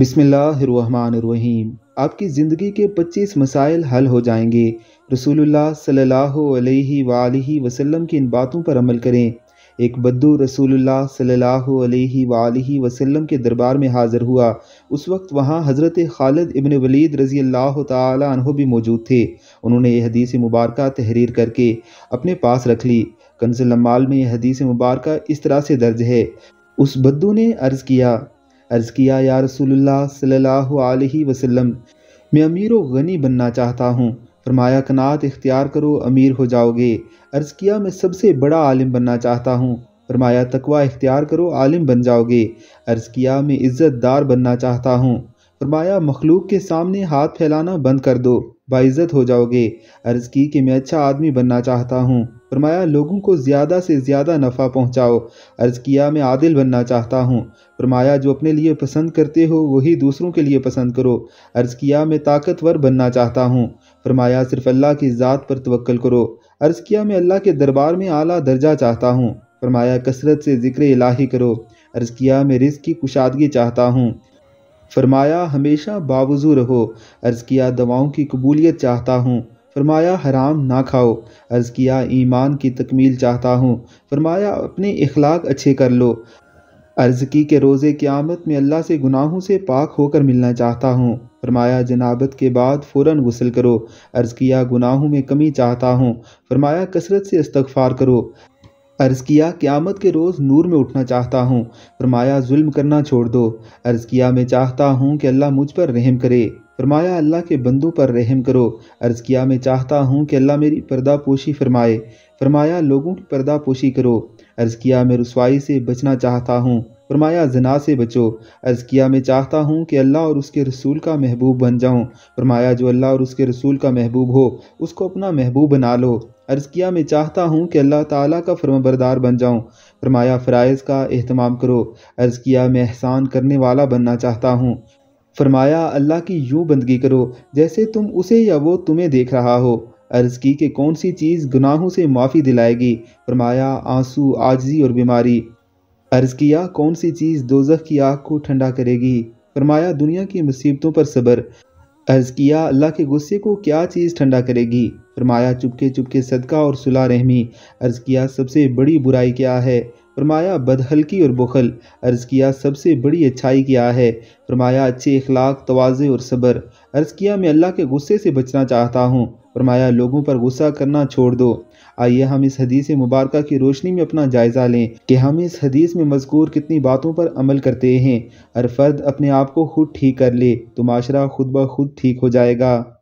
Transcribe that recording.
बिसमीम आपकी ज़िंदगी के 25 मसाइल हल हो जाएंगे रसूलुल्लाह सल्लल्लाहु अलैहि वालही वसल्लम की इन बातों पर अमल करें एक बद्दू रसूलुल्लाह सल्लल्लाहु अलैहि वालही वसल्लम के दरबार में हाज़िर हुआ उस वक्त वहाँ हज़रत खालिद इबन वलीद रज़ी अल्लाह तु भी मौजूद थे उन्होंने यह हदीस मुबारक तहरीर करके अपने पास रख ली कंजुलमाल में यह हदीस मुबारक इस तरह से दर्ज है उस बद्दू ने अर्ज़ किया अर्ज़ किया या रसोल्ला सल्लल्लाहु मैं अमीर व गनी बनना चाहता हूँ फरमाया कनात इख्तियार करो अमीर हो जाओगे अर्ज़ किया मैं सबसे बड़ा आलिम बनना चाहता हूँ फरमाया तकवा इख्तियार करो आलिम बन जाओगे अर्ज़ किया मैं इज़्ज़तदार बनना चाहता हूँ फरमाया मखलूक के सामने हाथ फैलाना बंद कर दो बाइज़त हो जाओगे अर्ज़ की कि मैं अच्छा आदमी बनना चाहता हूँ फरमाया लोगों को ज़्यादा से ज़्यादा नफ़ा पहुँचाओ अर्ज़ किया मैं आदिल बनना चाहता हूँ फरमाया जो अपने लिए पसंद करते हो वही दूसरों के लिए पसंद करो अर्ज़ किया मैं ताकतवर बनना चाहता हूँ फरमाया सिर्फ अल्लाह की ज़ात पर तवक्ल करो अर्ज़ किया मैं अल्लाह के दरबार में आला दर्जा चाहता हूँ फरमाया कसरत से ज़िक्र इलाही करो अर्ज़ किया मैं रिज़ की कुशादगी चाहता हूँ फरमाया हमेशा बावजू रहो अर्ज़ किया दवाओं की कबूलियत चाहता हूँ फरमाया हराम ना खाओ अर्ज़ किया ईमान की तकमील चाहता हूँ फरमाया अपने अखलाक अच्छे कर लो अर्ज़ की के रोज़े क़्यामत में अल्लाह से गुनाहों से पाक होकर मिलना चाहता हूँ फरमाया जनाबत के बाद फ़ौर गसल करो अर्ज़ किया गुनाहों में कमी चाहता हूँ फरमाया कसरत से इस्तफ़ार करो अर्ज़ किया क़्यामत के रोज़ नूर में उठना चाहता हूँ फरमाया जुल्म करना छोड़ दो अर्ज़ किया मैं चाहता हूँ कि अल्लाह मुझ पर रहम करे फरमाया अल्लाह के बंदों पर रहम करो अर्ज़ किया मैं चाहता हूँ कि अल्लाह मेरी पर्दा पोशी फरमाए फरमाया लोगों की पर्दा पोशी करो अर्ज़ किया मैं रसवाई से बचना चाहता हूँ फरमाया जना से बचो अर्ज़ किया मैं चाहता हूँ कि अल्लाह और उसके रसूल का महबूब बन जाऊँ फरमाया जो अल्लाह और उसके रसूल का महबूब हो उसको अपना महबूब बना लो अर्ज़ किया मैं चाहता हूँ कि अल्लाह ताला का फर्मबरदार बन जाऊँ फरमाया फ़रज़ का अहतमाम करो अर्ज़ किया मैं एहसान करने वाला बनना चाहता हूँ फरमाया अल्लाह की यूँ बंदगी करो जैसे तुम उसे या वो तुम्हें देख रहा हो अर्ज़ की कि कौन सी चीज़ गुनाहों से माफ़ी दिलाएगी फरमाया आंसू आजजी और बीमारी अर्ज़ किया कौन सी चीज़ दोजह की आग को ठंडा करेगी फरमाया दुनिया की मुसीबतों पर सब्र अर्ज़ किया अल्लाह के गुस्से को क्या चीज़ ठंडा करेगी फरमाया चुपके चुपके सदका और सुला रहमी अर्ज़ किया सबसे बड़ी बुराई क्या है फरमाया बदहल्की और बुखल अर्ज़ किया सबसे बड़ी अच्छाई क्या है फरमाया अच्छे अखलाक तोज़े और सब्र अर्ज़ किया मैं अल्लाह के गुस्से से बचना चाहता हूँ फरमाया लोगों पर गुस्सा करना छोड़ दो आइए हम इस हदीस मुबारक की रोशनी में अपना जायज़ा लें कि हम इस हदीस में मजकूर कितनी बातों पर अमल करते हैं हर फर्द अपने आप को खुद ठीक कर ले तो माशरा खुद ब खुद ठीक हो जाएगा